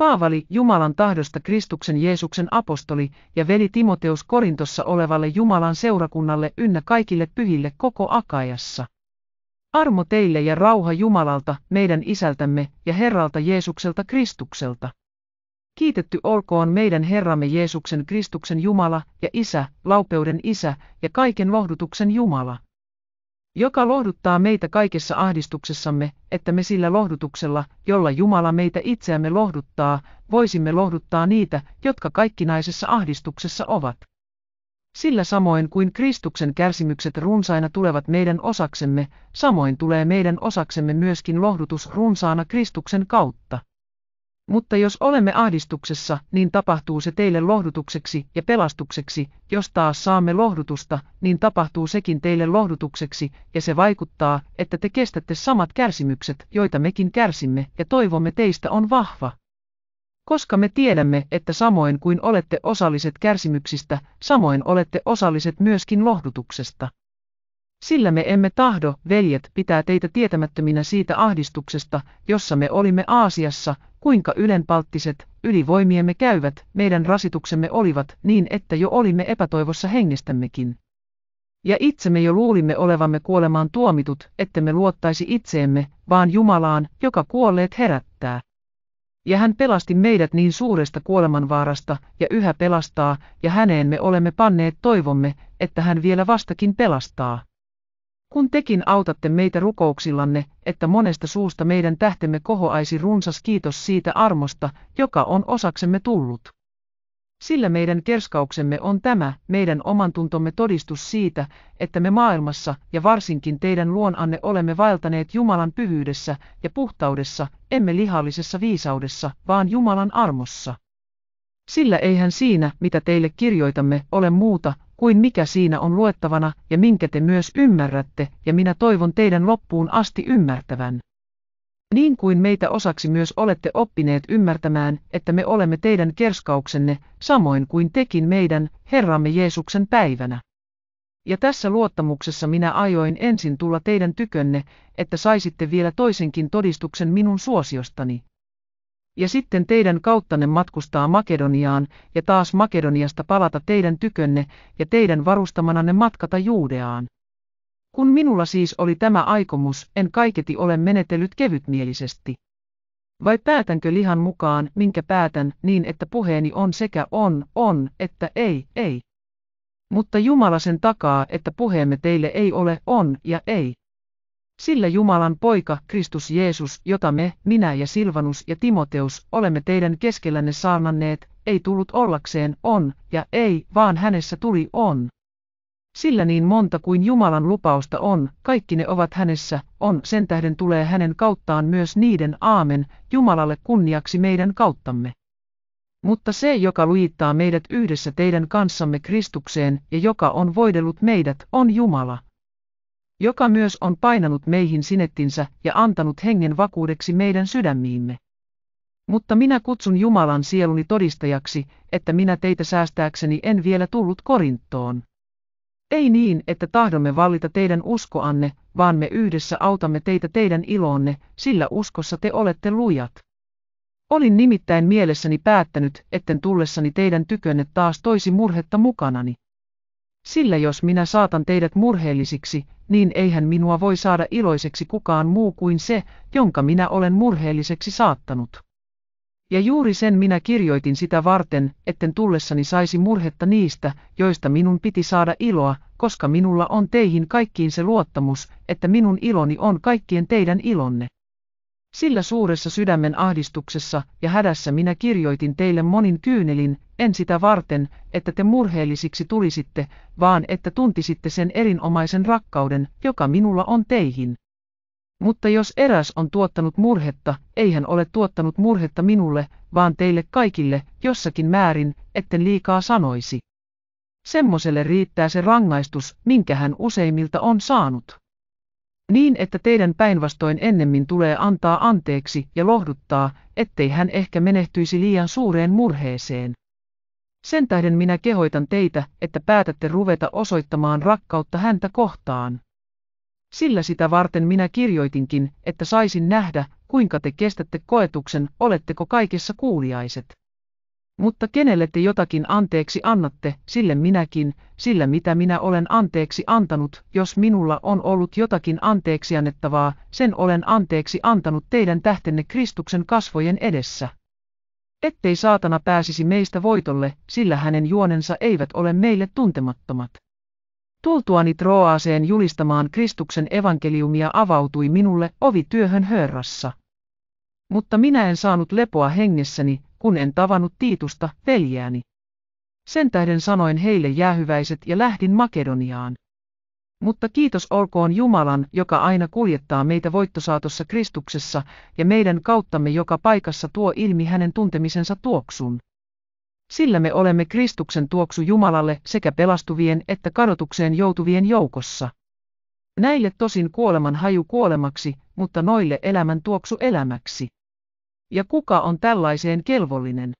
Paavali, Jumalan tahdosta Kristuksen Jeesuksen apostoli, ja veli Timoteus Korintossa olevalle Jumalan seurakunnalle ynnä kaikille pyhille koko Akajassa. Armo teille ja rauha Jumalalta, meidän Isältämme ja Herralta Jeesukselta Kristukselta. Kiitetty olkoon meidän Herramme Jeesuksen Kristuksen Jumala ja Isä, laupeuden Isä ja kaiken lohdutuksen Jumala joka lohduttaa meitä kaikessa ahdistuksessamme, että me sillä lohdutuksella, jolla Jumala meitä itseämme lohduttaa, voisimme lohduttaa niitä, jotka kaikkinaisessa ahdistuksessa ovat. Sillä samoin kuin Kristuksen kärsimykset runsaina tulevat meidän osaksemme, samoin tulee meidän osaksemme myöskin lohdutus runsaana Kristuksen kautta. Mutta jos olemme ahdistuksessa, niin tapahtuu se teille lohdutukseksi ja pelastukseksi, jos taas saamme lohdutusta, niin tapahtuu sekin teille lohdutukseksi, ja se vaikuttaa, että te kestätte samat kärsimykset, joita mekin kärsimme, ja toivomme teistä on vahva. Koska me tiedämme, että samoin kuin olette osalliset kärsimyksistä, samoin olette osalliset myöskin lohdutuksesta. Sillä me emme tahdo, veljet, pitää teitä tietämättöminä siitä ahdistuksesta, jossa me olimme Aasiassa, kuinka ylenpalttiset, ylivoimiemme käyvät, meidän rasituksemme olivat niin, että jo olimme epätoivossa hengestämmekin. Ja itsemme jo luulimme olevamme kuolemaan tuomitut, ettemme luottaisi itseemme, vaan Jumalaan, joka kuolleet herättää. Ja hän pelasti meidät niin suuresta kuolemanvaarasta, ja yhä pelastaa, ja häneen me olemme panneet toivomme, että hän vielä vastakin pelastaa. Kun tekin autatte meitä rukouksillanne, että monesta suusta meidän tähtemme kohoaisi runsas kiitos siitä armosta, joka on osaksemme tullut. Sillä meidän kerskauksemme on tämä, meidän oman tuntomme todistus siitä, että me maailmassa ja varsinkin teidän luonanne olemme vaeltaneet Jumalan pyhyydessä ja puhtaudessa, emme lihallisessa viisaudessa, vaan Jumalan armossa. Sillä eihän siinä, mitä teille kirjoitamme, ole muuta kuin mikä siinä on luettavana ja minkä te myös ymmärrätte, ja minä toivon teidän loppuun asti ymmärtävän. Niin kuin meitä osaksi myös olette oppineet ymmärtämään, että me olemme teidän kerskauksenne, samoin kuin tekin meidän, Herramme Jeesuksen päivänä. Ja tässä luottamuksessa minä ajoin ensin tulla teidän tykönne, että saisitte vielä toisenkin todistuksen minun suosiostani, ja sitten teidän kauttanne matkustaa Makedoniaan, ja taas Makedoniasta palata teidän tykönne, ja teidän varustamananne matkata Juudeaan. Kun minulla siis oli tämä aikomus, en kaiketi ole menetellyt kevytmielisesti. Vai päätänkö lihan mukaan, minkä päätän, niin että puheeni on sekä on, on, että ei, ei. Mutta Jumala sen takaa, että puheemme teille ei ole on ja ei. Sillä Jumalan poika, Kristus Jeesus, jota me, minä ja Silvanus ja Timoteus, olemme teidän keskellänne saarnanneet, ei tullut ollakseen on, ja ei, vaan hänessä tuli on. Sillä niin monta kuin Jumalan lupausta on, kaikki ne ovat hänessä, on, sen tähden tulee hänen kauttaan myös niiden aamen, Jumalalle kunniaksi meidän kauttamme. Mutta se, joka luittaa meidät yhdessä teidän kanssamme Kristukseen ja joka on voidellut meidät, on Jumala joka myös on painanut meihin sinettinsä ja antanut hengen vakuudeksi meidän sydämiimme. Mutta minä kutsun Jumalan sieluni todistajaksi, että minä teitä säästääkseni en vielä tullut Korinttoon. Ei niin, että tahdomme vallita teidän uskoanne, vaan me yhdessä autamme teitä teidän iloonne, sillä uskossa te olette lujat. Olin nimittäin mielessäni päättänyt, etten tullessani teidän tykönne taas toisi murhetta mukanani. Sillä jos minä saatan teidät murheellisiksi, niin eihän minua voi saada iloiseksi kukaan muu kuin se, jonka minä olen murheelliseksi saattanut. Ja juuri sen minä kirjoitin sitä varten, etten tullessani saisi murhetta niistä, joista minun piti saada iloa, koska minulla on teihin kaikkiin se luottamus, että minun iloni on kaikkien teidän ilonne. Sillä suuressa sydämen ahdistuksessa ja hädässä minä kirjoitin teille monin kyynelin, en sitä varten, että te murheellisiksi tulisitte, vaan että tuntisitte sen erinomaisen rakkauden, joka minulla on teihin. Mutta jos eräs on tuottanut murhetta, ei hän ole tuottanut murhetta minulle, vaan teille kaikille, jossakin määrin, etten liikaa sanoisi. Semmoselle riittää se rangaistus, minkä hän useimmilta on saanut. Niin että teidän päinvastoin ennemmin tulee antaa anteeksi ja lohduttaa, ettei hän ehkä menehtyisi liian suureen murheeseen. Sen tähden minä kehoitan teitä, että päätätte ruveta osoittamaan rakkautta häntä kohtaan. Sillä sitä varten minä kirjoitinkin, että saisin nähdä, kuinka te kestätte koetuksen, oletteko kaikessa kuuliaiset. Mutta kenelle te jotakin anteeksi annatte, sille minäkin, sillä mitä minä olen anteeksi antanut, jos minulla on ollut jotakin anteeksi annettavaa, sen olen anteeksi antanut teidän tähtenne Kristuksen kasvojen edessä. Ettei saatana pääsisi meistä voitolle, sillä hänen juonensa eivät ole meille tuntemattomat. Tultuani Troaaseen julistamaan Kristuksen evankeliumia avautui minulle ovi työhön hörrassa. Mutta minä en saanut lepoa hengessäni, kun en tavannut Tiitusta, veljääni. Sen tähden sanoin heille jäähyväiset ja lähdin Makedoniaan. Mutta kiitos olkoon Jumalan, joka aina kuljettaa meitä voittosaatossa Kristuksessa ja meidän kauttamme joka paikassa tuo ilmi hänen tuntemisensa tuoksun. Sillä me olemme Kristuksen tuoksu Jumalalle sekä pelastuvien että kadotukseen joutuvien joukossa. Näille tosin kuoleman haju kuolemaksi, mutta noille elämän tuoksu elämäksi ja kuka on tällaiseen kelvollinen?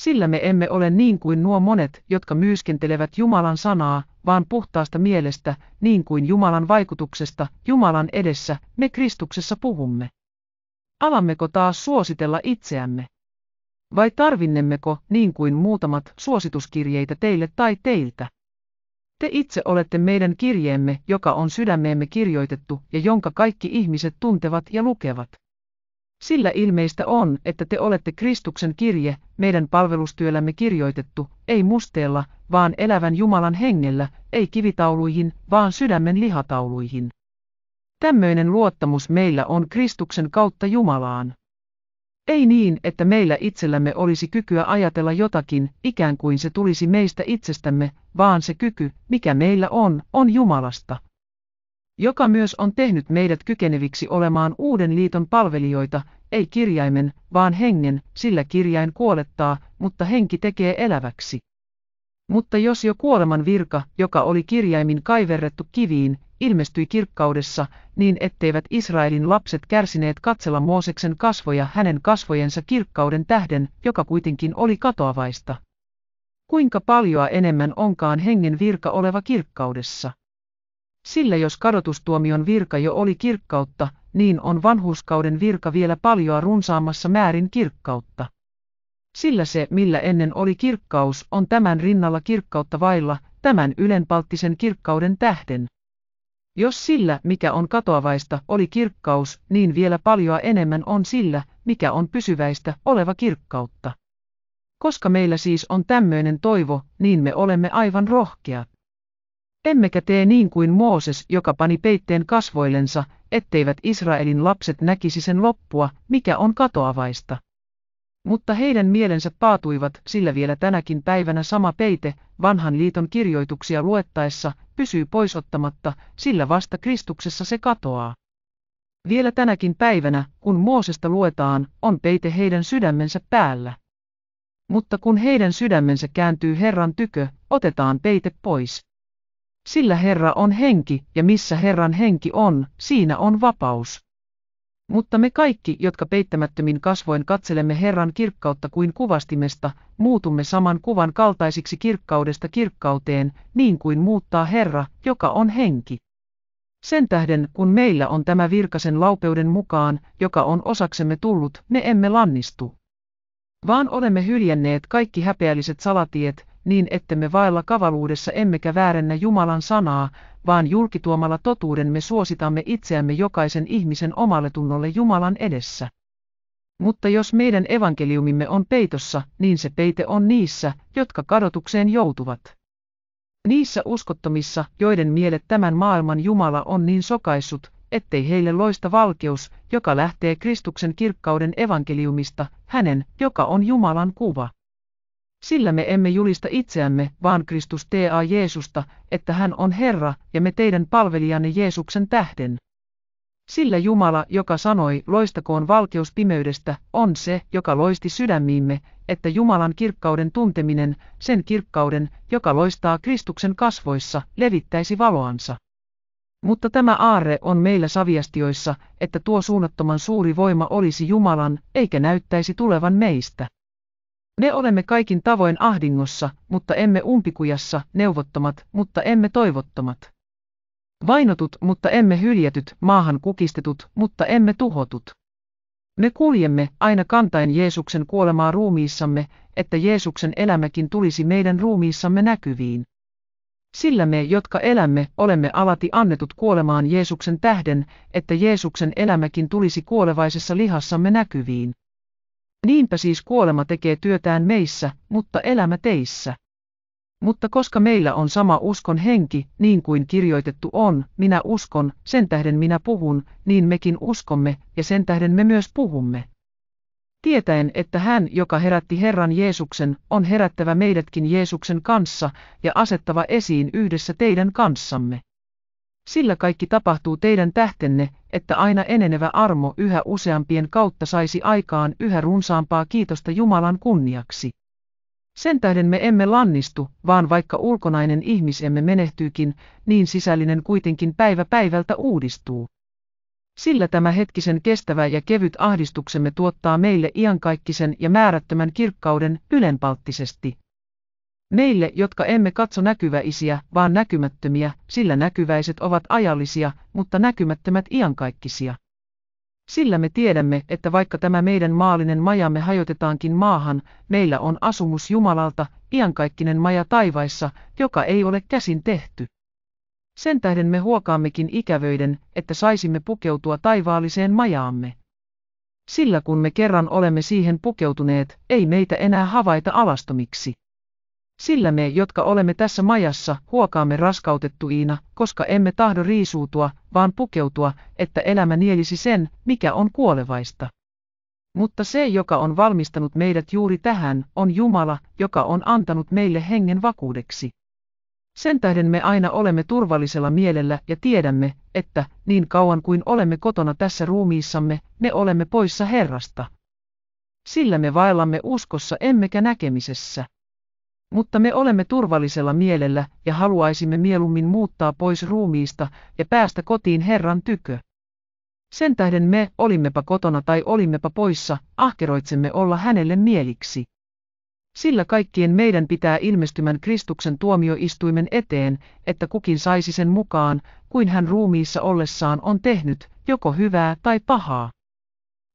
Sillä me emme ole niin kuin nuo monet, jotka myyskentelevät Jumalan sanaa, vaan puhtaasta mielestä, niin kuin Jumalan vaikutuksesta, Jumalan edessä, me Kristuksessa puhumme. Alammeko taas suositella itseämme? Vai tarvinnemmeko, niin kuin muutamat, suosituskirjeitä teille tai teiltä? Te itse olette meidän kirjeemme, joka on sydämeemme kirjoitettu ja jonka kaikki ihmiset tuntevat ja lukevat. Sillä ilmeistä on, että te olette Kristuksen kirje, meidän palvelustyöllämme kirjoitettu, ei musteella, vaan elävän Jumalan hengellä, ei kivitauluihin, vaan sydämen lihatauluihin. Tämmöinen luottamus meillä on Kristuksen kautta Jumalaan. Ei niin, että meillä itsellämme olisi kykyä ajatella jotakin, ikään kuin se tulisi meistä itsestämme, vaan se kyky, mikä meillä on, on Jumalasta joka myös on tehnyt meidät kykeneviksi olemaan uuden liiton palvelijoita, ei kirjaimen, vaan hengen, sillä kirjain kuolettaa, mutta henki tekee eläväksi. Mutta jos jo kuoleman virka, joka oli kirjaimin kaiverrettu kiviin, ilmestyi kirkkaudessa, niin etteivät Israelin lapset kärsineet katsella Mooseksen kasvoja hänen kasvojensa kirkkauden tähden, joka kuitenkin oli katoavaista. Kuinka paljoa enemmän onkaan hengen virka oleva kirkkaudessa? Sillä jos kadotustuomion virka jo oli kirkkautta, niin on vanhuskauden virka vielä paljoa runsaammassa määrin kirkkautta. Sillä se, millä ennen oli kirkkaus, on tämän rinnalla kirkkautta vailla, tämän ylenpalttisen kirkkauden tähden. Jos sillä, mikä on katoavaista, oli kirkkaus, niin vielä paljoa enemmän on sillä, mikä on pysyväistä, oleva kirkkautta. Koska meillä siis on tämmöinen toivo, niin me olemme aivan rohkeat. Emmekä tee niin kuin Mooses, joka pani peitteen kasvoillensa, etteivät Israelin lapset näkisi sen loppua, mikä on katoavaista. Mutta heidän mielensä paatuivat, sillä vielä tänäkin päivänä sama peite, vanhan liiton kirjoituksia luettaessa, pysyy poisottamatta, sillä vasta Kristuksessa se katoaa. Vielä tänäkin päivänä, kun Moosesta luetaan, on peite heidän sydämensä päällä. Mutta kun heidän sydämensä kääntyy Herran tykö, otetaan peite pois. Sillä Herra on henki, ja missä Herran henki on, siinä on vapaus. Mutta me kaikki, jotka peittämättömin kasvoin katselemme Herran kirkkautta kuin kuvastimesta, muutumme saman kuvan kaltaisiksi kirkkaudesta kirkkauteen, niin kuin muuttaa Herra, joka on henki. Sen tähden, kun meillä on tämä virkasen laupeuden mukaan, joka on osaksemme tullut, me emme lannistu. Vaan olemme hyljänneet kaikki häpeälliset salatiet, niin ettemme vailla kavaluudessa emmekä väärennä Jumalan sanaa, vaan julkituomalla totuuden me suositamme itseämme jokaisen ihmisen omalle tunnolle Jumalan edessä. Mutta jos meidän evankeliumimme on peitossa, niin se peite on niissä, jotka kadotukseen joutuvat. Niissä uskottomissa, joiden mielet tämän maailman Jumala on niin sokaissut, ettei heille loista valkeus, joka lähtee Kristuksen kirkkauden evankeliumista, hänen, joka on Jumalan kuva. Sillä me emme julista itseämme, vaan Kristus TA Jeesusta, että hän on Herra ja me teidän palvelijanne Jeesuksen tähden. Sillä Jumala, joka sanoi, loistakoon valkeus pimeydestä, on se, joka loisti sydämiimme, että Jumalan kirkkauden tunteminen, sen kirkkauden, joka loistaa Kristuksen kasvoissa, levittäisi valoansa. Mutta tämä aarre on meillä saviastioissa, että tuo suunnattoman suuri voima olisi Jumalan, eikä näyttäisi tulevan meistä. Me olemme kaikin tavoin ahdingossa, mutta emme umpikujassa, neuvottomat, mutta emme toivottomat. Vainotut, mutta emme hyljätyt, maahan kukistetut, mutta emme tuhotut. Me kuljemme, aina kantaen Jeesuksen kuolemaa ruumiissamme, että Jeesuksen elämäkin tulisi meidän ruumiissamme näkyviin. Sillä me, jotka elämme, olemme alati annetut kuolemaan Jeesuksen tähden, että Jeesuksen elämäkin tulisi kuolevaisessa lihassamme näkyviin. Niinpä siis kuolema tekee työtään meissä, mutta elämä teissä. Mutta koska meillä on sama uskon henki, niin kuin kirjoitettu on, minä uskon, sen tähden minä puhun, niin mekin uskomme, ja sen tähden me myös puhumme. Tietäen, että hän, joka herätti Herran Jeesuksen, on herättävä meidätkin Jeesuksen kanssa ja asettava esiin yhdessä teidän kanssamme. Sillä kaikki tapahtuu teidän tähtenne, että aina enenevä armo yhä useampien kautta saisi aikaan yhä runsaampaa kiitosta Jumalan kunniaksi. Sen tähden me emme lannistu, vaan vaikka ulkonainen ihmisemme menehtyykin, niin sisällinen kuitenkin päivä päivältä uudistuu. Sillä tämä hetkisen kestävä ja kevyt ahdistuksemme tuottaa meille iankaikkisen ja määrättömän kirkkauden ylenpalttisesti. Meille, jotka emme katso näkyväisiä, vaan näkymättömiä, sillä näkyväiset ovat ajallisia, mutta näkymättömät iankaikkisia. Sillä me tiedämme, että vaikka tämä meidän maallinen majamme hajotetaankin maahan, meillä on asumus Jumalalta, iankaikkinen maja taivaissa, joka ei ole käsin tehty. Sen tähden me huokaammekin ikävöiden, että saisimme pukeutua taivaalliseen majaamme. Sillä kun me kerran olemme siihen pukeutuneet, ei meitä enää havaita alastomiksi. Sillä me, jotka olemme tässä majassa, huokaamme raskautettuina, koska emme tahdo riisuutua, vaan pukeutua, että elämä nielisi sen, mikä on kuolevaista. Mutta se, joka on valmistanut meidät juuri tähän, on Jumala, joka on antanut meille hengen vakuudeksi. Sen tähden me aina olemme turvallisella mielellä ja tiedämme, että niin kauan kuin olemme kotona tässä ruumiissamme, me olemme poissa Herrasta. Sillä me vaellamme uskossa emmekä näkemisessä. Mutta me olemme turvallisella mielellä ja haluaisimme mieluummin muuttaa pois ruumiista ja päästä kotiin Herran tykö. Sen tähden me, olimmepa kotona tai olimmepa poissa, ahkeroitsemme olla hänelle mieliksi. Sillä kaikkien meidän pitää ilmestymän Kristuksen tuomioistuimen eteen, että kukin saisi sen mukaan, kuin hän ruumiissa ollessaan on tehnyt, joko hyvää tai pahaa.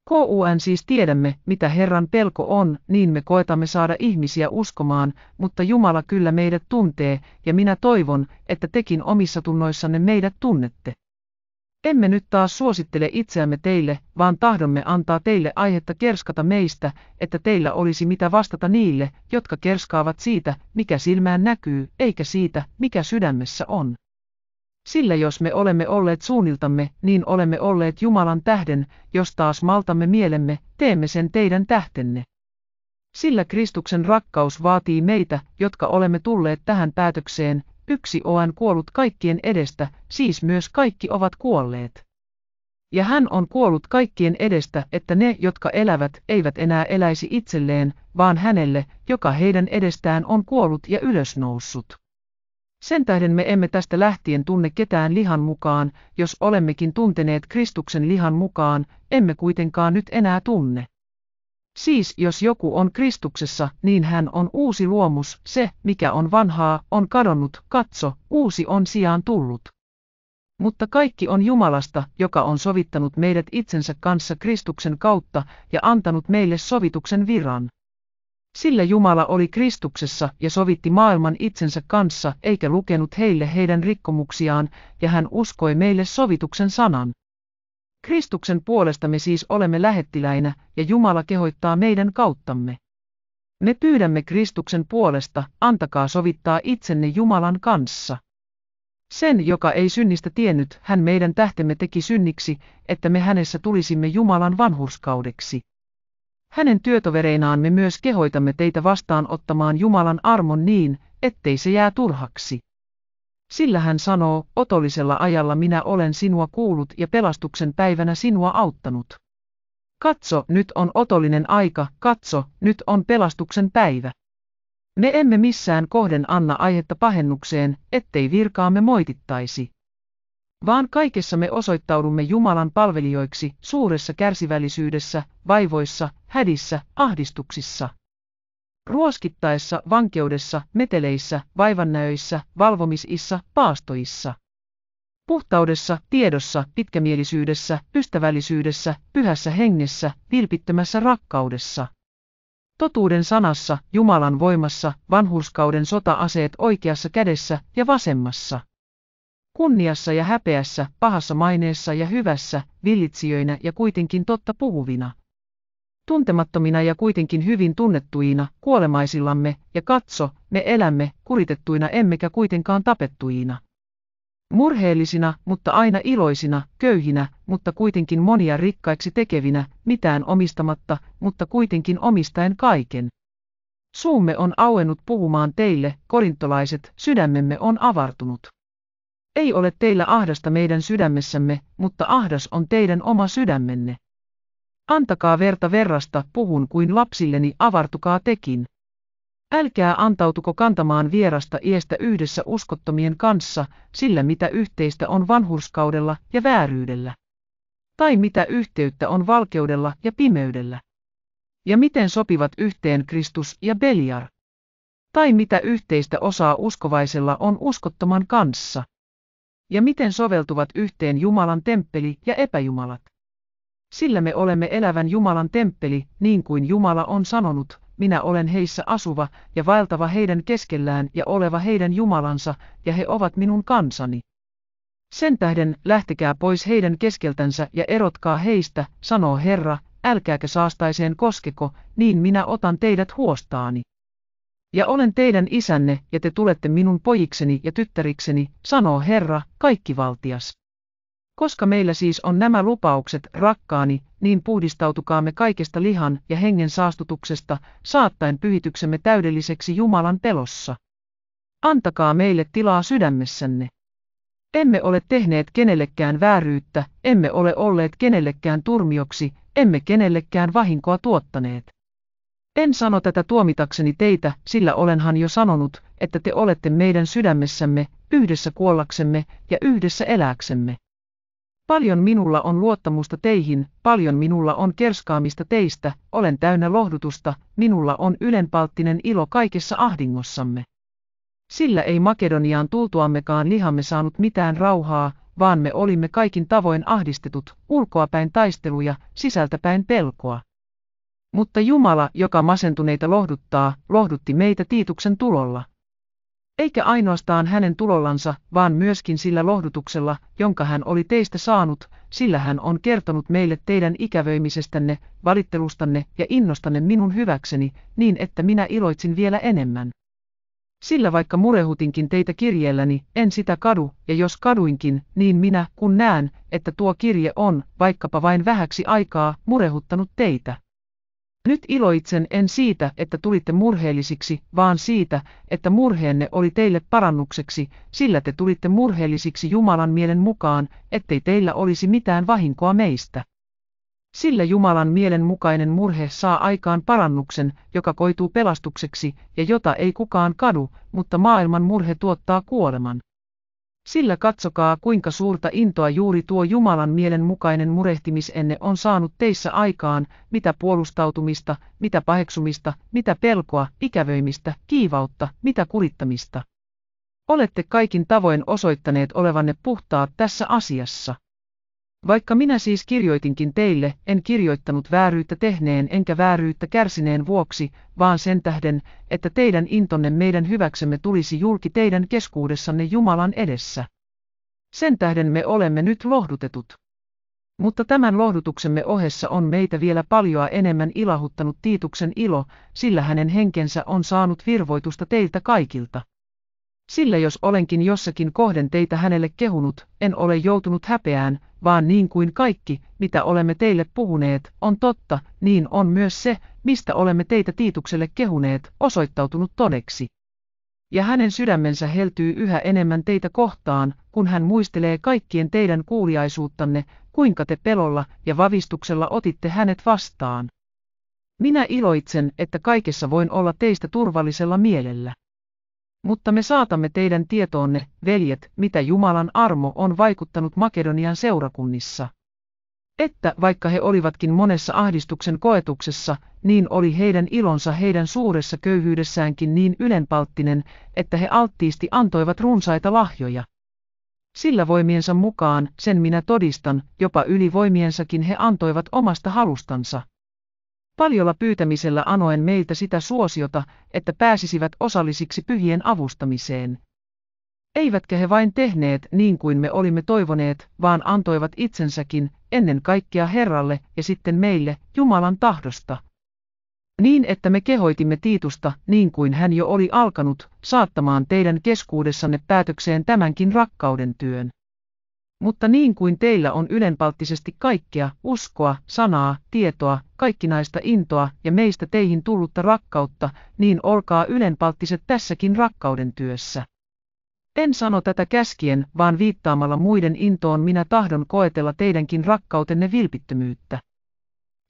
KUN siis tiedämme, mitä Herran pelko on, niin me koetamme saada ihmisiä uskomaan, mutta Jumala kyllä meidät tuntee, ja minä toivon, että tekin omissa tunnoissanne meidät tunnette. Emme nyt taas suosittele itseämme teille, vaan tahdomme antaa teille aihetta kerskata meistä, että teillä olisi mitä vastata niille, jotka kerskaavat siitä, mikä silmään näkyy, eikä siitä, mikä sydämessä on. Sillä jos me olemme olleet suunniltamme, niin olemme olleet Jumalan tähden, jos taas maltamme mielemme, teemme sen teidän tähtenne. Sillä Kristuksen rakkaus vaatii meitä, jotka olemme tulleet tähän päätökseen, yksi on kuollut kaikkien edestä, siis myös kaikki ovat kuolleet. Ja hän on kuollut kaikkien edestä, että ne, jotka elävät, eivät enää eläisi itselleen, vaan hänelle, joka heidän edestään on kuollut ja ylösnoussut. Sen tähden me emme tästä lähtien tunne ketään lihan mukaan, jos olemmekin tunteneet Kristuksen lihan mukaan, emme kuitenkaan nyt enää tunne. Siis jos joku on Kristuksessa, niin hän on uusi luomus, se, mikä on vanhaa, on kadonnut, katso, uusi on sijaan tullut. Mutta kaikki on Jumalasta, joka on sovittanut meidät itsensä kanssa Kristuksen kautta ja antanut meille sovituksen viran. Sillä Jumala oli Kristuksessa ja sovitti maailman itsensä kanssa eikä lukenut heille heidän rikkomuksiaan, ja hän uskoi meille sovituksen sanan. Kristuksen puolesta me siis olemme lähettiläinä, ja Jumala kehoittaa meidän kauttamme. Me pyydämme Kristuksen puolesta, antakaa sovittaa itsenne Jumalan kanssa. Sen, joka ei synnistä tiennyt, hän meidän tähtemme teki synniksi, että me hänessä tulisimme Jumalan vanhurskaudeksi. Hänen työtovereinaan me myös kehoitamme teitä vastaan ottamaan Jumalan armon niin, ettei se jää turhaksi. Sillä hän sanoo, otollisella ajalla minä olen sinua kuullut ja pelastuksen päivänä sinua auttanut. Katso, nyt on otollinen aika, katso, nyt on pelastuksen päivä. Me emme missään kohden anna aihetta pahennukseen, ettei virkaamme moitittaisi. Vaan kaikessa me osoittaudumme Jumalan palvelijoiksi suuressa kärsivällisyydessä, vaivoissa, hädissä, ahdistuksissa. Ruoskittaessa, vankeudessa, meteleissä, vaivannäöissä, valvomisissa, paastoissa. Puhtaudessa, tiedossa, pitkämielisyydessä, ystävällisyydessä, pyhässä hengessä, vilpittömässä rakkaudessa. Totuuden sanassa, Jumalan voimassa, vanhurskauden sota-aseet oikeassa kädessä ja vasemmassa kunniassa ja häpeässä, pahassa maineessa ja hyvässä, villitsijöinä ja kuitenkin totta puhuvina tuntemattomina ja kuitenkin hyvin tunnettuina, kuolemaisillamme, ja katso, me elämme, kuritettuina emmekä kuitenkaan tapettuina. Murheellisina, mutta aina iloisina, köyhinä, mutta kuitenkin monia rikkaiksi tekevinä, mitään omistamatta, mutta kuitenkin omistaen kaiken. Suumme on auennut puhumaan teille, korintolaiset, sydämemme on avartunut. Ei ole teillä ahdasta meidän sydämessämme, mutta ahdas on teidän oma sydämenne. Antakaa verta verrasta, puhun kuin lapsilleni, avartukaa tekin. Älkää antautuko kantamaan vierasta iestä yhdessä uskottomien kanssa, sillä mitä yhteistä on vanhurskaudella ja vääryydellä. Tai mitä yhteyttä on valkeudella ja pimeydellä. Ja miten sopivat yhteen Kristus ja Beliar. Tai mitä yhteistä osaa uskovaisella on uskottoman kanssa. Ja miten soveltuvat yhteen Jumalan temppeli ja epäjumalat. Sillä me olemme elävän Jumalan temppeli, niin kuin Jumala on sanonut, minä olen heissä asuva ja vaeltava heidän keskellään ja oleva heidän Jumalansa, ja he ovat minun kansani. Sen tähden lähtekää pois heidän keskeltänsä ja erotkaa heistä, sanoo Herra, älkääkä saastaiseen koskeko, niin minä otan teidät huostaani. Ja olen teidän isänne, ja te tulette minun pojikseni ja tyttärikseni, sanoo Herra, kaikki valtias. Koska meillä siis on nämä lupaukset, rakkaani, niin puhdistautukaamme kaikesta lihan ja hengen saastutuksesta, saattaen pyhityksemme täydelliseksi Jumalan pelossa. Antakaa meille tilaa sydämessänne. Emme ole tehneet kenellekään vääryyttä, emme ole olleet kenellekään turmioksi, emme kenellekään vahinkoa tuottaneet. En sano tätä tuomitakseni teitä, sillä olenhan jo sanonut, että te olette meidän sydämessämme, yhdessä kuollaksemme ja yhdessä elääksemme. Paljon minulla on luottamusta teihin, paljon minulla on kerskaamista teistä, olen täynnä lohdutusta, minulla on ylenpalttinen ilo kaikessa ahdingossamme. Sillä ei Makedoniaan tultuammekaan lihamme saanut mitään rauhaa, vaan me olimme kaikin tavoin ahdistetut, ulkoapäin taisteluja, sisältäpäin pelkoa. Mutta Jumala, joka masentuneita lohduttaa, lohdutti meitä Tiituksen tulolla eikä ainoastaan hänen tulollansa, vaan myöskin sillä lohdutuksella, jonka hän oli teistä saanut, sillä hän on kertonut meille teidän ikävöimisestänne, valittelustanne ja innostanne minun hyväkseni, niin että minä iloitsin vielä enemmän. Sillä vaikka murehutinkin teitä kirjeelläni, en sitä kadu, ja jos kaduinkin, niin minä, kun näen, että tuo kirje on, vaikkapa vain vähäksi aikaa, murehuttanut teitä. Nyt iloitsen en siitä, että tulitte murheellisiksi, vaan siitä, että murheenne oli teille parannukseksi, sillä te tulitte murheellisiksi Jumalan mielen mukaan, ettei teillä olisi mitään vahinkoa meistä. Sillä Jumalan mielen mukainen murhe saa aikaan parannuksen, joka koituu pelastukseksi, ja jota ei kukaan kadu, mutta maailman murhe tuottaa kuoleman. Sillä katsokaa kuinka suurta intoa juuri tuo Jumalan mielen mukainen murehtimisenne on saanut teissä aikaan, mitä puolustautumista, mitä paheksumista, mitä pelkoa, ikävöimistä, kiivautta, mitä kurittamista. Olette kaikin tavoin osoittaneet olevanne puhtaat tässä asiassa. Vaikka minä siis kirjoitinkin teille, en kirjoittanut vääryyttä tehneen enkä vääryyttä kärsineen vuoksi, vaan sen tähden, että teidän intonne meidän hyväksemme tulisi julki teidän keskuudessanne Jumalan edessä. Sen tähden me olemme nyt lohdutetut. Mutta tämän lohdutuksemme ohessa on meitä vielä paljoa enemmän ilahuttanut Tiituksen ilo, sillä hänen henkensä on saanut virvoitusta teiltä kaikilta. Sillä jos olenkin jossakin kohden teitä hänelle kehunut, en ole joutunut häpeään, vaan niin kuin kaikki, mitä olemme teille puhuneet, on totta, niin on myös se, mistä olemme teitä Tiitukselle kehuneet, osoittautunut todeksi. Ja hänen sydämensä heltyy yhä enemmän teitä kohtaan, kun hän muistelee kaikkien teidän kuuliaisuuttanne, kuinka te pelolla ja vavistuksella otitte hänet vastaan. Minä iloitsen, että kaikessa voin olla teistä turvallisella mielellä mutta me saatamme teidän tietoonne, veljet, mitä Jumalan armo on vaikuttanut Makedonian seurakunnissa. Että vaikka he olivatkin monessa ahdistuksen koetuksessa, niin oli heidän ilonsa heidän suuressa köyhyydessäänkin niin ylenpalttinen, että he alttiisti antoivat runsaita lahjoja. Sillä voimiensa mukaan, sen minä todistan, jopa ylivoimiensakin he antoivat omasta halustansa paljolla pyytämisellä anoen meiltä sitä suosiota, että pääsisivät osallisiksi pyhien avustamiseen. Eivätkä he vain tehneet niin kuin me olimme toivoneet, vaan antoivat itsensäkin, ennen kaikkea Herralle ja sitten meille, Jumalan tahdosta. Niin että me kehoitimme Tiitusta, niin kuin hän jo oli alkanut, saattamaan teidän keskuudessanne päätökseen tämänkin rakkauden työn. Mutta niin kuin teillä on ylenpalttisesti kaikkea, uskoa, sanaa, tietoa, kaikkinaista intoa ja meistä teihin tullutta rakkautta, niin olkaa ylenpalttiset tässäkin rakkauden työssä. En sano tätä käskien, vaan viittaamalla muiden intoon minä tahdon koetella teidänkin rakkautenne vilpittömyyttä.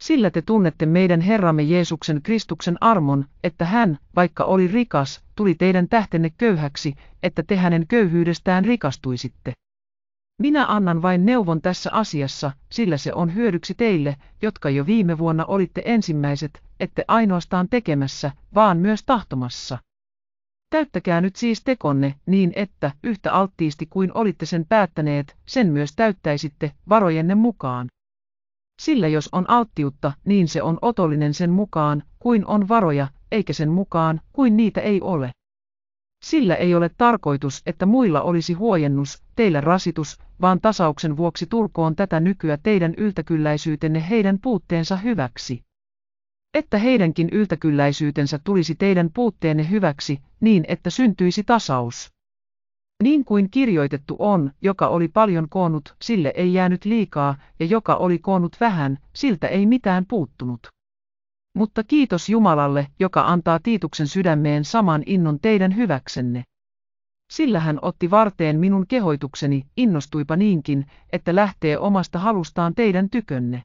Sillä te tunnette meidän Herramme Jeesuksen Kristuksen armon, että hän, vaikka oli rikas, tuli teidän tähtenne köyhäksi, että te hänen köyhyydestään rikastuisitte. Minä annan vain neuvon tässä asiassa, sillä se on hyödyksi teille, jotka jo viime vuonna olitte ensimmäiset, ette ainoastaan tekemässä, vaan myös tahtomassa. Täyttäkää nyt siis tekonne niin, että yhtä alttiisti kuin olitte sen päättäneet, sen myös täyttäisitte varojenne mukaan. Sillä jos on alttiutta, niin se on otollinen sen mukaan, kuin on varoja, eikä sen mukaan, kuin niitä ei ole. Sillä ei ole tarkoitus, että muilla olisi huojennus, teillä rasitus, vaan tasauksen vuoksi tulkoon tätä nykyä teidän yltäkylläisyytenne heidän puutteensa hyväksi. Että heidänkin yltäkylläisyytensä tulisi teidän puutteenne hyväksi, niin että syntyisi tasaus. Niin kuin kirjoitettu on, joka oli paljon koonnut, sille ei jäänyt liikaa, ja joka oli koonnut vähän, siltä ei mitään puuttunut. Mutta kiitos Jumalalle, joka antaa Tiituksen sydämeen saman innon teidän hyväksenne. Sillä hän otti varteen minun kehoitukseni, innostuipa niinkin, että lähtee omasta halustaan teidän tykönne.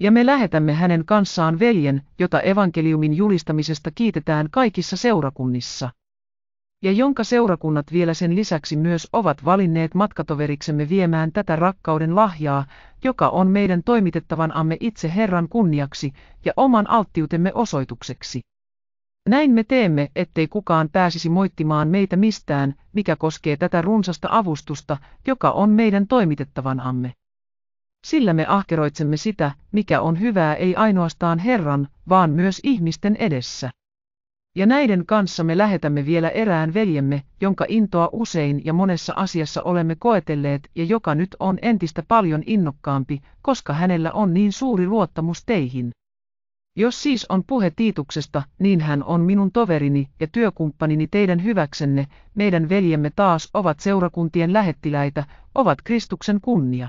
Ja me lähetämme hänen kanssaan veljen, jota evankeliumin julistamisesta kiitetään kaikissa seurakunnissa. Ja jonka seurakunnat vielä sen lisäksi myös ovat valinneet matkatoveriksemme viemään tätä rakkauden lahjaa, joka on meidän toimitettavan amme itse Herran kunniaksi ja oman alttiutemme osoitukseksi. Näin me teemme, ettei kukaan pääsisi moittimaan meitä mistään, mikä koskee tätä runsasta avustusta, joka on meidän toimitettavanamme. Sillä me ahkeroitsemme sitä, mikä on hyvää ei ainoastaan Herran, vaan myös ihmisten edessä. Ja näiden kanssa me lähetämme vielä erään veljemme, jonka intoa usein ja monessa asiassa olemme koetelleet ja joka nyt on entistä paljon innokkaampi, koska hänellä on niin suuri luottamus teihin. Jos siis on puhe Tiituksesta, niin hän on minun toverini ja työkumppanini teidän hyväksenne, meidän veljemme taas ovat seurakuntien lähettiläitä, ovat Kristuksen kunnia.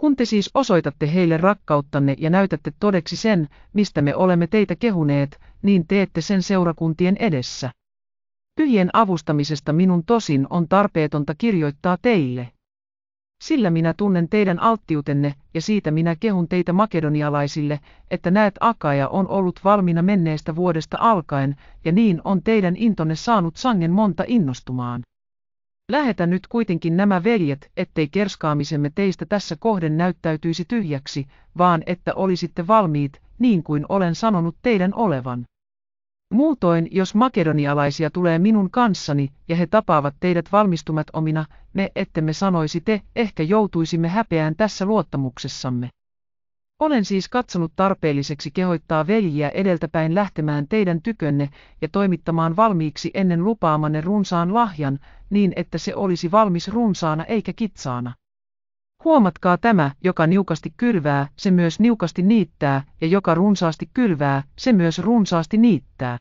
Kun te siis osoitatte heille rakkauttanne ja näytätte todeksi sen, mistä me olemme teitä kehuneet, niin teette sen seurakuntien edessä. Pyhien avustamisesta minun tosin on tarpeetonta kirjoittaa teille. Sillä minä tunnen teidän alttiutenne, ja siitä minä kehun teitä makedonialaisille, että näet Akaja on ollut valmiina menneestä vuodesta alkaen, ja niin on teidän intonne saanut sangen monta innostumaan. Lähetä nyt kuitenkin nämä veljet, ettei kerskaamisemme teistä tässä kohden näyttäytyisi tyhjäksi, vaan että olisitte valmiit, niin kuin olen sanonut teidän olevan. Muutoin, jos makedonialaisia tulee minun kanssani ja he tapaavat teidät valmistumat omina, me ettemme sanoisi te, ehkä joutuisimme häpeään tässä luottamuksessamme. Olen siis katsonut tarpeelliseksi kehoittaa veljiä edeltäpäin lähtemään teidän tykönne ja toimittamaan valmiiksi ennen lupaamanne runsaan lahjan, niin että se olisi valmis runsaana eikä kitsaana. Huomatkaa tämä, joka niukasti kylvää, se myös niukasti niittää, ja joka runsaasti kylvää, se myös runsaasti niittää.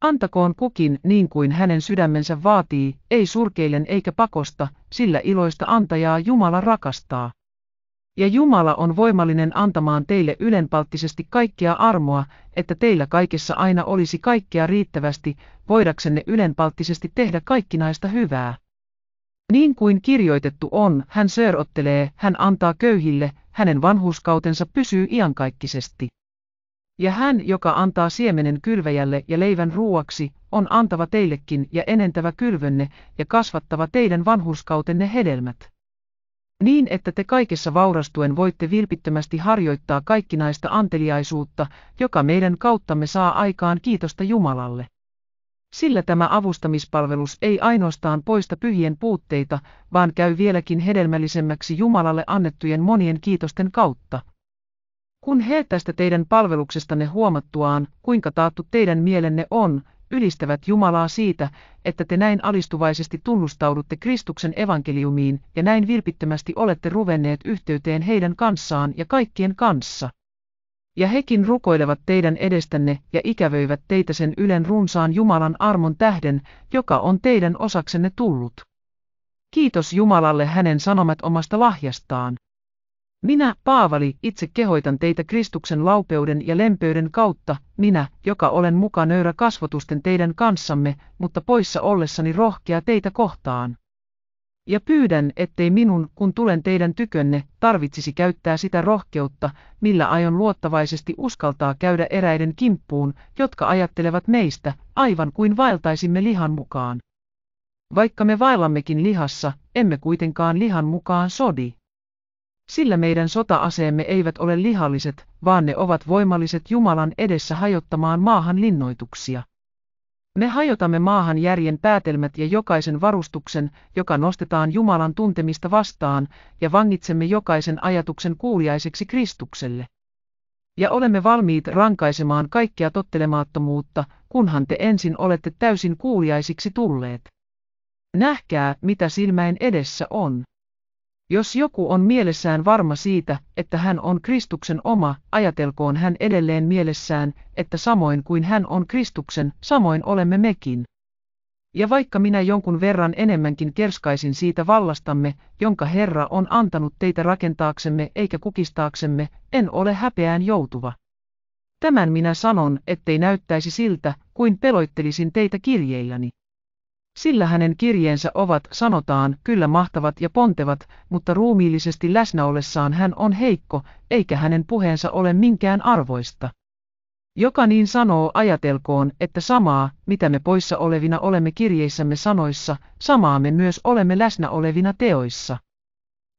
Antakoon kukin niin kuin hänen sydämensä vaatii, ei surkeilen eikä pakosta, sillä iloista antajaa Jumala rakastaa. Ja Jumala on voimallinen antamaan teille ylenpalttisesti kaikkea armoa, että teillä kaikessa aina olisi kaikkea riittävästi, voidaksenne ylenpalttisesti tehdä kaikkinaista hyvää. Niin kuin kirjoitettu on, hän söörottelee, hän antaa köyhille, hänen vanhuskautensa pysyy iankaikkisesti. Ja hän, joka antaa siemenen kylväjälle ja leivän ruuaksi, on antava teillekin ja enentävä kylvönne ja kasvattava teidän vanhuskautenne hedelmät. Niin että te kaikessa vaurastuen voitte vilpittömästi harjoittaa kaikkinaista anteliaisuutta, joka meidän kauttamme saa aikaan kiitosta Jumalalle. Sillä tämä avustamispalvelus ei ainoastaan poista pyhien puutteita, vaan käy vieläkin hedelmällisemmäksi Jumalalle annettujen monien kiitosten kautta. Kun he tästä teidän palveluksestanne huomattuaan, kuinka taattu teidän mielenne on, ylistävät Jumalaa siitä, että te näin alistuvaisesti tunnustaudutte Kristuksen evankeliumiin ja näin vilpittömästi olette ruvenneet yhteyteen heidän kanssaan ja kaikkien kanssa. Ja hekin rukoilevat teidän edestänne ja ikävöivät teitä sen ylen runsaan Jumalan armon tähden, joka on teidän osaksenne tullut. Kiitos Jumalalle hänen sanomat omasta lahjastaan. Minä, Paavali, itse kehoitan teitä Kristuksen laupeuden ja lempeyden kautta, minä, joka olen muka nöyrä kasvotusten teidän kanssamme, mutta poissa ollessani rohkea teitä kohtaan ja pyydän, ettei minun, kun tulen teidän tykönne, tarvitsisi käyttää sitä rohkeutta, millä aion luottavaisesti uskaltaa käydä eräiden kimppuun, jotka ajattelevat meistä, aivan kuin vaeltaisimme lihan mukaan. Vaikka me vaellammekin lihassa, emme kuitenkaan lihan mukaan sodi. Sillä meidän sota-aseemme eivät ole lihalliset, vaan ne ovat voimalliset Jumalan edessä hajottamaan maahan linnoituksia. Me hajotamme maahan järjen päätelmät ja jokaisen varustuksen, joka nostetaan Jumalan tuntemista vastaan, ja vangitsemme jokaisen ajatuksen kuuliaiseksi Kristukselle. Ja olemme valmiit rankaisemaan kaikkea tottelemattomuutta, kunhan te ensin olette täysin kuuliaisiksi tulleet. Nähkää, mitä silmäin edessä on. Jos joku on mielessään varma siitä, että hän on Kristuksen oma, ajatelkoon hän edelleen mielessään, että samoin kuin hän on Kristuksen, samoin olemme mekin. Ja vaikka minä jonkun verran enemmänkin kerskaisin siitä vallastamme, jonka Herra on antanut teitä rakentaaksemme eikä kukistaaksemme, en ole häpeään joutuva. Tämän minä sanon, ettei näyttäisi siltä, kuin peloittelisin teitä kirjeilläni. Sillä hänen kirjeensä ovat, sanotaan, kyllä mahtavat ja pontevat, mutta ruumiillisesti läsnäolessaan hän on heikko, eikä hänen puheensa ole minkään arvoista. Joka niin sanoo, ajatelkoon, että samaa, mitä me poissa olevina olemme kirjeissämme sanoissa, samaa me myös olemme läsnä olevina teoissa.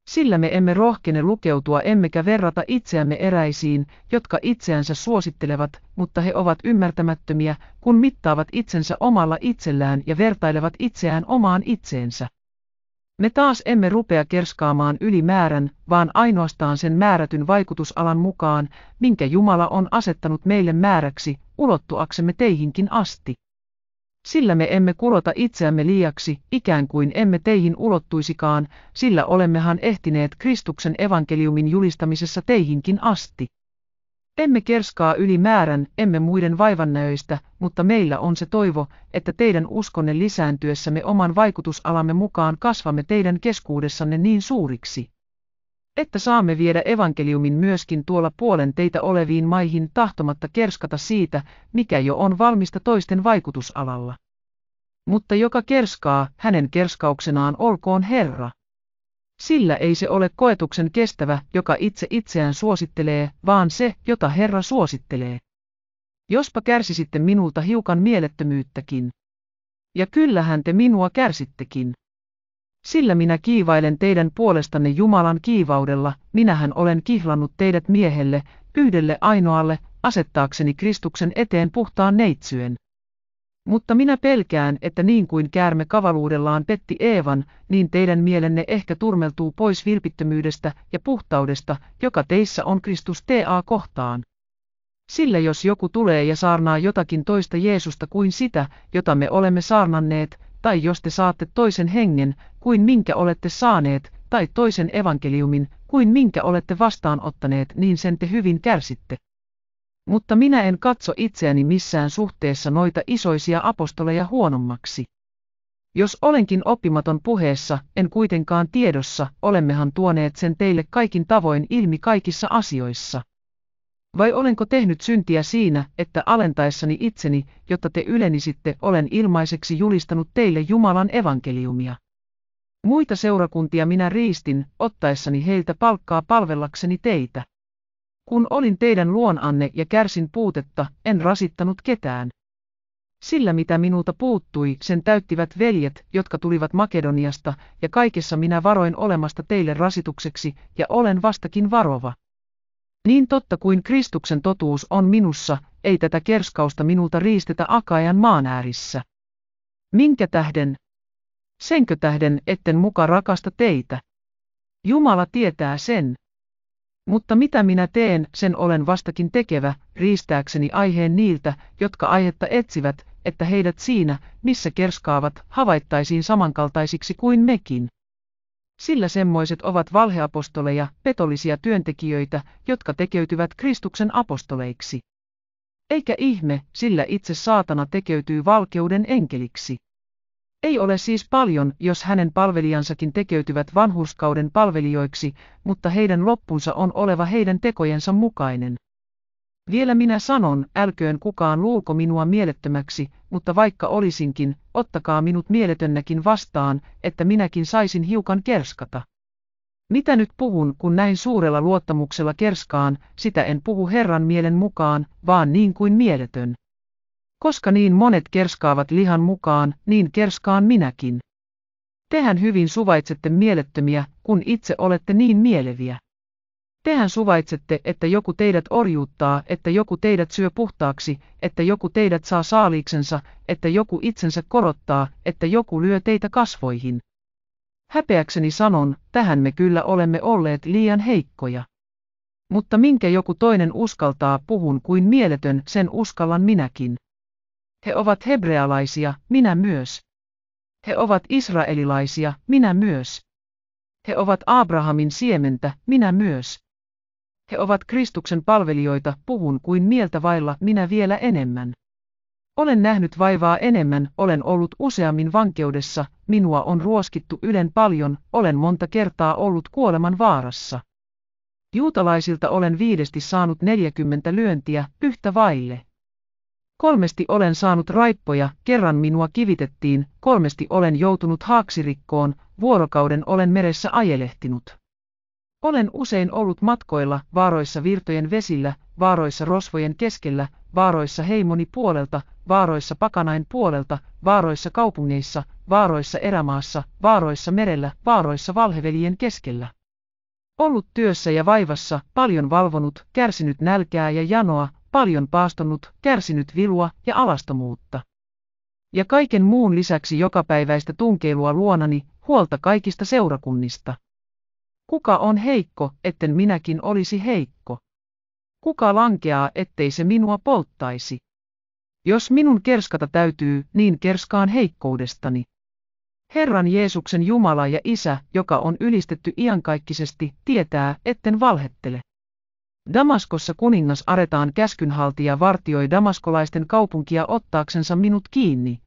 Sillä me emme rohkene lukeutua emmekä verrata itseämme eräisiin, jotka itseänsä suosittelevat, mutta he ovat ymmärtämättömiä, kun mittaavat itsensä omalla itsellään ja vertailevat itseään omaan itseensä. Me taas emme rupea kerskaamaan yli määrän, vaan ainoastaan sen määrätyn vaikutusalan mukaan, minkä Jumala on asettanut meille määräksi, ulottuaksemme teihinkin asti sillä me emme kurota itseämme liiaksi, ikään kuin emme teihin ulottuisikaan, sillä olemmehan ehtineet Kristuksen evankeliumin julistamisessa teihinkin asti. Emme kerskaa yli määrän, emme muiden vaivannäöistä, mutta meillä on se toivo, että teidän uskonne lisääntyessämme oman vaikutusalamme mukaan kasvamme teidän keskuudessanne niin suuriksi että saamme viedä evankeliumin myöskin tuolla puolen teitä oleviin maihin tahtomatta kerskata siitä, mikä jo on valmista toisten vaikutusalalla. Mutta joka kerskaa, hänen kerskauksenaan olkoon Herra. Sillä ei se ole koetuksen kestävä, joka itse itseään suosittelee, vaan se, jota Herra suosittelee. Jospa kärsisitte minulta hiukan mielettömyyttäkin. Ja kyllähän te minua kärsittekin. Sillä minä kiivailen teidän puolestanne Jumalan kiivaudella, minähän olen kihlannut teidät miehelle, yhdelle ainoalle, asettaakseni Kristuksen eteen puhtaan neitsyen. Mutta minä pelkään, että niin kuin käärme kavaluudellaan petti Eevan, niin teidän mielenne ehkä turmeltuu pois vilpittömyydestä ja puhtaudesta, joka teissä on Kristus TA kohtaan. Sillä jos joku tulee ja saarnaa jotakin toista Jeesusta kuin sitä, jota me olemme saarnanneet, tai jos te saatte toisen hengen, kuin minkä olette saaneet, tai toisen evankeliumin, kuin minkä olette vastaanottaneet, niin sen te hyvin kärsitte. Mutta minä en katso itseäni missään suhteessa noita isoisia apostoleja huonommaksi. Jos olenkin oppimaton puheessa, en kuitenkaan tiedossa, olemmehan tuoneet sen teille kaikin tavoin ilmi kaikissa asioissa. Vai olenko tehnyt syntiä siinä, että alentaessani itseni, jotta te ylenisitte, olen ilmaiseksi julistanut teille Jumalan evankeliumia? Muita seurakuntia minä riistin, ottaessani heiltä palkkaa palvellakseni teitä. Kun olin teidän luonanne ja kärsin puutetta, en rasittanut ketään. Sillä mitä minulta puuttui, sen täyttivät veljet, jotka tulivat Makedoniasta, ja kaikessa minä varoin olemasta teille rasitukseksi, ja olen vastakin varova. Niin totta kuin Kristuksen totuus on minussa, ei tätä kerskausta minulta riistetä Akajan maan Minkä tähden, Senkö tähden etten muka rakasta teitä? Jumala tietää sen. Mutta mitä minä teen, sen olen vastakin tekevä, riistääkseni aiheen niiltä, jotka aihetta etsivät, että heidät siinä, missä kerskaavat, havaittaisiin samankaltaisiksi kuin mekin. Sillä semmoiset ovat valheapostoleja, petollisia työntekijöitä, jotka tekeytyvät Kristuksen apostoleiksi. Eikä ihme, sillä itse saatana tekeytyy valkeuden enkeliksi. Ei ole siis paljon, jos hänen palvelijansakin tekeytyvät vanhuskauden palvelijoiksi, mutta heidän loppunsa on oleva heidän tekojensa mukainen. Vielä minä sanon, älköön kukaan luulko minua mielettömäksi, mutta vaikka olisinkin, ottakaa minut mieletönnäkin vastaan, että minäkin saisin hiukan kerskata. Mitä nyt puhun, kun näin suurella luottamuksella kerskaan, sitä en puhu Herran mielen mukaan, vaan niin kuin mieletön. Koska niin monet kerskaavat lihan mukaan, niin kerskaan minäkin. Tehän hyvin suvaitsette mielettömiä, kun itse olette niin mieleviä. Tehän suvaitsette, että joku teidät orjuuttaa, että joku teidät syö puhtaaksi, että joku teidät saa saaliiksensa, että joku itsensä korottaa, että joku lyö teitä kasvoihin. Häpeäkseni sanon, tähän me kyllä olemme olleet liian heikkoja. Mutta minkä joku toinen uskaltaa puhun kuin mieletön, sen uskallan minäkin. He ovat hebrealaisia, minä myös. He ovat israelilaisia, minä myös. He ovat Abrahamin siementä, minä myös. He ovat Kristuksen palvelijoita, puhun kuin mieltä vailla, minä vielä enemmän. Olen nähnyt vaivaa enemmän, olen ollut useammin vankeudessa, minua on ruoskittu ylen paljon, olen monta kertaa ollut kuoleman vaarassa. Juutalaisilta olen viidesti saanut 40 lyöntiä, yhtä vaille. Kolmesti olen saanut raippoja, kerran minua kivitettiin, kolmesti olen joutunut haaksirikkoon, vuorokauden olen meressä ajelehtinut. Olen usein ollut matkoilla, vaaroissa virtojen vesillä, vaaroissa rosvojen keskellä, vaaroissa heimoni puolelta, vaaroissa pakanain puolelta, vaaroissa kaupungeissa, vaaroissa erämaassa, vaaroissa merellä, vaaroissa valhevelien keskellä. Ollut työssä ja vaivassa, paljon valvonut, kärsinyt nälkää ja janoa, paljon paastonut, kärsinyt vilua ja alastomuutta. Ja kaiken muun lisäksi jokapäiväistä tunkeilua luonani, huolta kaikista seurakunnista. Kuka on heikko, etten minäkin olisi heikko? Kuka lankeaa, ettei se minua polttaisi? Jos minun kerskata täytyy, niin kerskaan heikkoudestani. Herran Jeesuksen Jumala ja Isä, joka on ylistetty iankaikkisesti, tietää, etten valhettele. Damaskossa kuningas Aretaan käskynhaltija vartioi damaskolaisten kaupunkia ottaaksensa minut kiinni.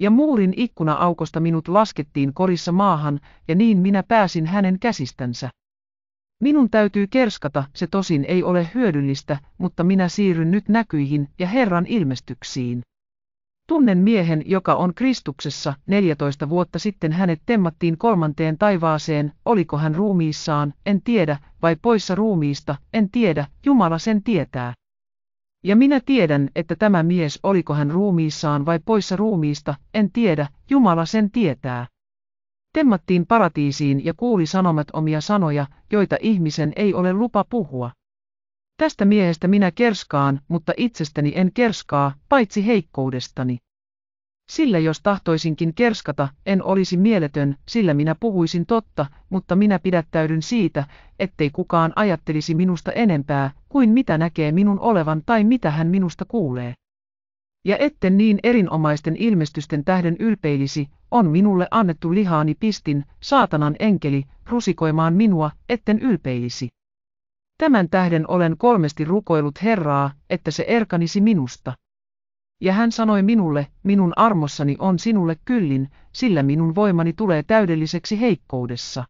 Ja muurin ikkuna-aukosta minut laskettiin korissa maahan, ja niin minä pääsin hänen käsistänsä. Minun täytyy kerskata, se tosin ei ole hyödyllistä, mutta minä siirryn nyt näkyihin ja Herran ilmestyksiin. Tunnen miehen, joka on Kristuksessa, 14 vuotta sitten hänet temmattiin kolmanteen taivaaseen, oliko hän ruumiissaan, en tiedä, vai poissa ruumiista, en tiedä, Jumala sen tietää. Ja minä tiedän, että tämä mies oliko hän ruumiissaan vai poissa ruumiista, en tiedä, Jumala sen tietää. Temmattiin paratiisiin ja kuuli sanomat omia sanoja, joita ihmisen ei ole lupa puhua. Tästä miehestä minä kerskaan, mutta itsestäni en kerskaa, paitsi heikkoudestani. Sillä jos tahtoisinkin kerskata, en olisi mieletön, sillä minä puhuisin totta, mutta minä pidättäydyn siitä, ettei kukaan ajattelisi minusta enempää kuin mitä näkee minun olevan tai mitä hän minusta kuulee. Ja etten niin erinomaisten ilmestysten tähden ylpeilisi, on minulle annettu lihaani pistin, saatanan enkeli, rusikoimaan minua, etten ylpeilisi. Tämän tähden olen kolmesti rukoillut Herraa, että se erkanisi minusta. Ja hän sanoi minulle, minun armossani on sinulle kyllin, sillä minun voimani tulee täydelliseksi heikkoudessa.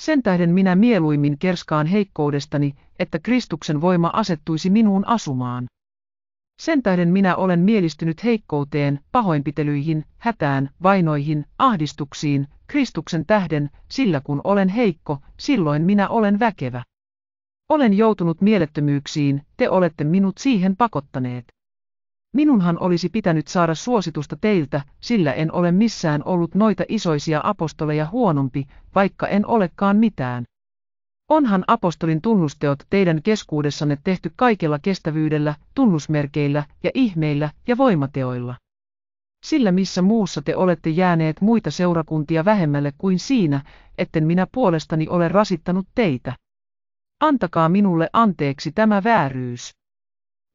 Sen tähden minä mieluimmin kerskaan heikkoudestani, että Kristuksen voima asettuisi minuun asumaan. Sen tähden minä olen mielistynyt heikkouteen, pahoinpitelyihin, hätään, vainoihin, ahdistuksiin, Kristuksen tähden, sillä kun olen heikko, silloin minä olen väkevä. Olen joutunut mielettömyyksiin, te olette minut siihen pakottaneet. Minunhan olisi pitänyt saada suositusta teiltä, sillä en ole missään ollut noita isoisia apostoleja huonompi, vaikka en olekaan mitään. Onhan apostolin tunnusteot teidän keskuudessanne tehty kaikella kestävyydellä, tunnusmerkeillä ja ihmeillä ja voimateoilla. Sillä missä muussa te olette jääneet muita seurakuntia vähemmälle kuin siinä, etten minä puolestani ole rasittanut teitä. Antakaa minulle anteeksi tämä vääryys.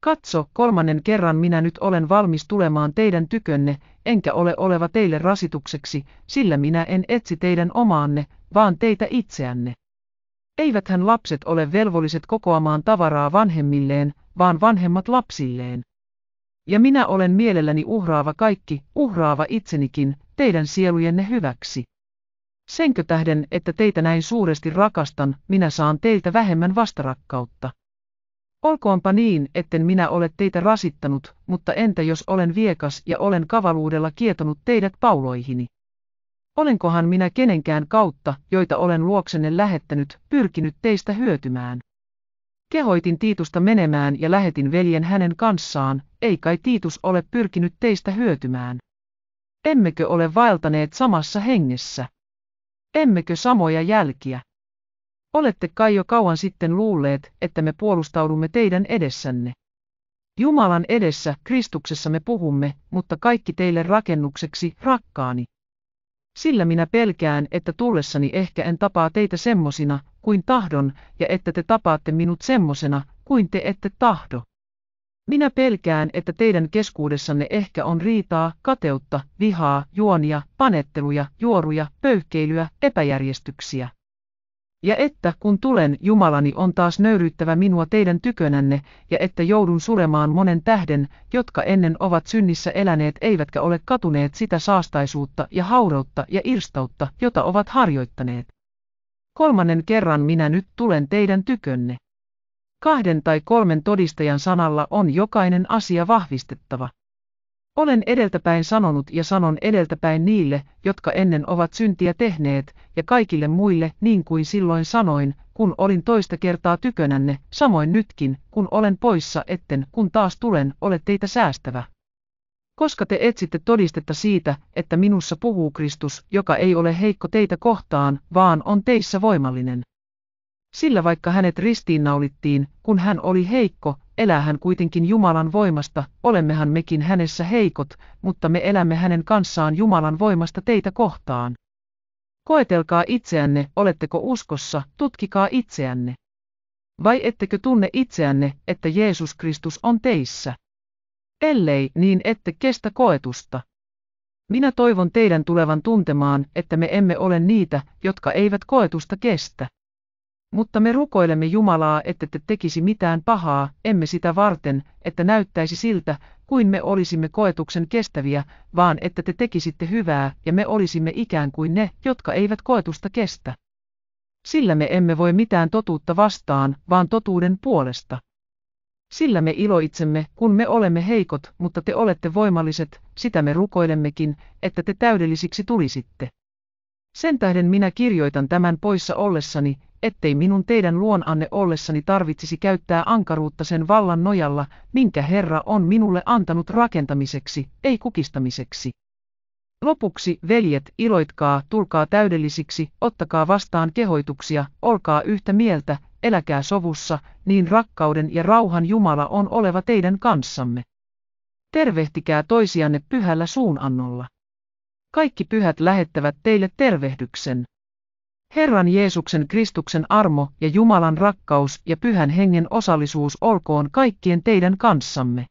Katso, kolmannen kerran minä nyt olen valmis tulemaan teidän tykönne, enkä ole oleva teille rasitukseksi, sillä minä en etsi teidän omaanne, vaan teitä itseänne. Eiväthän lapset ole velvolliset kokoamaan tavaraa vanhemmilleen, vaan vanhemmat lapsilleen. Ja minä olen mielelläni uhraava kaikki, uhraava itsenikin, teidän sielujenne hyväksi. Senkö tähden, että teitä näin suuresti rakastan, minä saan teiltä vähemmän vastarakkautta. Olkoonpa niin, etten minä ole teitä rasittanut, mutta entä jos olen viekas ja olen kavaluudella kietonut teidät pauloihini? Olenkohan minä kenenkään kautta, joita olen luoksenne lähettänyt, pyrkinyt teistä hyötymään? Kehoitin Tiitusta menemään ja lähetin veljen hänen kanssaan, ei kai Tiitus ole pyrkinyt teistä hyötymään. Emmekö ole vaeltaneet samassa hengessä? Emmekö samoja jälkiä? Olette kai jo kauan sitten luulleet, että me puolustaudumme teidän edessänne. Jumalan edessä, Kristuksessa me puhumme, mutta kaikki teille rakennukseksi, rakkaani. Sillä minä pelkään, että tullessani ehkä en tapaa teitä semmosina, kuin tahdon, ja että te tapaatte minut semmosena, kuin te ette tahdo. Minä pelkään, että teidän keskuudessanne ehkä on riitaa, kateutta, vihaa, juonia, panetteluja, juoruja, pöyhkeilyä, epäjärjestyksiä. Ja että kun tulen, Jumalani on taas nöyryyttävä minua teidän tykönänne, ja että joudun suremaan monen tähden, jotka ennen ovat synnissä eläneet eivätkä ole katuneet sitä saastaisuutta ja haureutta ja irstautta, jota ovat harjoittaneet. Kolmannen kerran minä nyt tulen teidän tykönne kahden tai kolmen todistajan sanalla on jokainen asia vahvistettava. Olen edeltäpäin sanonut ja sanon edeltäpäin niille, jotka ennen ovat syntiä tehneet, ja kaikille muille niin kuin silloin sanoin, kun olin toista kertaa tykönänne, samoin nytkin, kun olen poissa etten, kun taas tulen, ole teitä säästävä. Koska te etsitte todistetta siitä, että minussa puhuu Kristus, joka ei ole heikko teitä kohtaan, vaan on teissä voimallinen. Sillä vaikka hänet ristiinnaulittiin, kun hän oli heikko, elää hän kuitenkin Jumalan voimasta, olemmehan mekin hänessä heikot, mutta me elämme hänen kanssaan Jumalan voimasta teitä kohtaan. Koetelkaa itseänne, oletteko uskossa, tutkikaa itseänne. Vai ettekö tunne itseänne, että Jeesus Kristus on teissä? Ellei, niin ette kestä koetusta. Minä toivon teidän tulevan tuntemaan, että me emme ole niitä, jotka eivät koetusta kestä. Mutta me rukoilemme Jumalaa, että te tekisi mitään pahaa, emme sitä varten, että näyttäisi siltä, kuin me olisimme koetuksen kestäviä, vaan että te tekisitte hyvää ja me olisimme ikään kuin ne, jotka eivät koetusta kestä. Sillä me emme voi mitään totuutta vastaan, vaan totuuden puolesta. Sillä me iloitsemme, kun me olemme heikot, mutta te olette voimalliset, sitä me rukoilemmekin, että te täydellisiksi tulisitte. Sen tähden minä kirjoitan tämän poissa ollessani, ettei minun teidän luonanne ollessani tarvitsisi käyttää ankaruutta sen vallan nojalla, minkä Herra on minulle antanut rakentamiseksi, ei kukistamiseksi. Lopuksi, veljet, iloitkaa, tulkaa täydellisiksi, ottakaa vastaan kehoituksia, olkaa yhtä mieltä, eläkää sovussa, niin rakkauden ja rauhan Jumala on oleva teidän kanssamme. Tervehtikää toisianne pyhällä suunannolla kaikki pyhät lähettävät teille tervehdyksen. Herran Jeesuksen Kristuksen armo ja Jumalan rakkaus ja pyhän hengen osallisuus olkoon kaikkien teidän kanssamme.